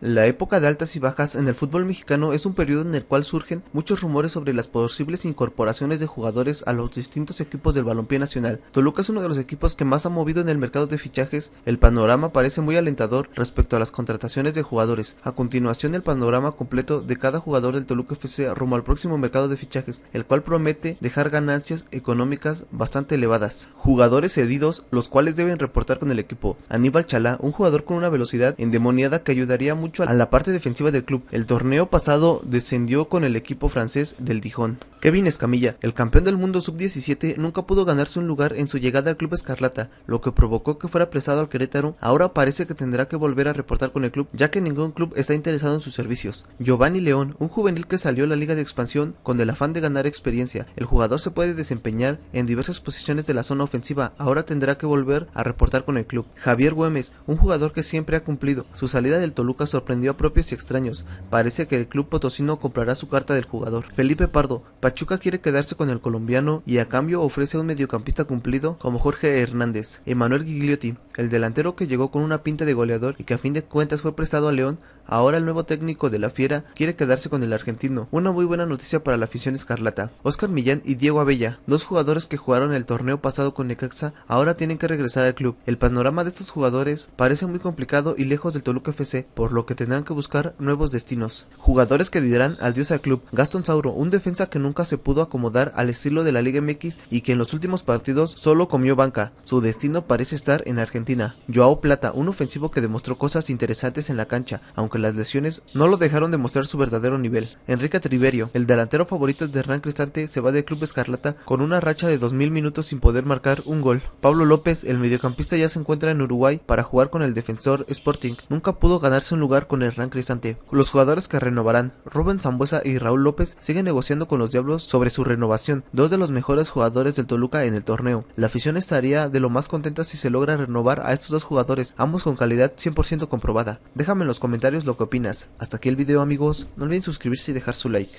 La época de altas y bajas en el fútbol mexicano es un periodo en el cual surgen muchos rumores sobre las posibles incorporaciones de jugadores a los distintos equipos del balompié nacional. Toluca es uno de los equipos que más ha movido en el mercado de fichajes. El panorama parece muy alentador respecto a las contrataciones de jugadores. A continuación el panorama completo de cada jugador del Toluca FC rumbo al próximo mercado de fichajes, el cual promete dejar ganancias económicas bastante elevadas. Jugadores cedidos, los cuales deben reportar con el equipo. Aníbal Chalá, un jugador con una velocidad endemoniada que ayudaría a a la parte defensiva del club. El torneo pasado descendió con el equipo francés del Dijon. Kevin Escamilla, el campeón del mundo sub-17, nunca pudo ganarse un lugar en su llegada al club escarlata, lo que provocó que fuera apresado al Querétaro. Ahora parece que tendrá que volver a reportar con el club, ya que ningún club está interesado en sus servicios. Giovanni León, un juvenil que salió a la liga de expansión con el afán de ganar experiencia. El jugador se puede desempeñar en diversas posiciones de la zona ofensiva, ahora tendrá que volver a reportar con el club. Javier Güemes, un jugador que siempre ha cumplido. Su salida del Toluca sorprendió a propios y extraños. Parece que el club potosino comprará su carta del jugador. Felipe Pardo, Pachuca quiere quedarse con el colombiano y a cambio ofrece un mediocampista cumplido como Jorge Hernández. Emanuel Gigliotti, el delantero que llegó con una pinta de goleador y que a fin de cuentas fue prestado a León, ahora el nuevo técnico de la Fiera quiere quedarse con el argentino. Una muy buena noticia para la afición escarlata. Oscar Millán y Diego Abella, dos jugadores que jugaron el torneo pasado con Necaxa, ahora tienen que regresar al club. El panorama de estos jugadores parece muy complicado y lejos del Toluca FC, por lo que tendrán que buscar nuevos destinos. Jugadores que dirán adiós al club. Gaston Sauro, un defensa que nunca se pudo acomodar al estilo de la Liga MX y que en los últimos partidos solo comió banca. Su destino parece estar en Argentina. Joao Plata, un ofensivo que demostró cosas interesantes en la cancha, aunque las lesiones no lo dejaron demostrar su verdadero nivel. Enrique Triverio, el delantero favorito de Hernán Cristante, se va del club escarlata con una racha de 2000 minutos sin poder marcar un gol. Pablo López, el mediocampista ya se encuentra en Uruguay para jugar con el defensor Sporting. Nunca pudo ganarse un lugar con el rank Cristante. Los jugadores que renovarán, Rubén Zambuesa y Raúl López, siguen negociando con los Diablos sobre su renovación, dos de los mejores jugadores del Toluca en el torneo. La afición estaría de lo más contenta si se logra renovar a estos dos jugadores, ambos con calidad 100% comprobada. Déjame en los comentarios lo que opinas. Hasta aquí el video amigos, no olviden suscribirse y dejar su like.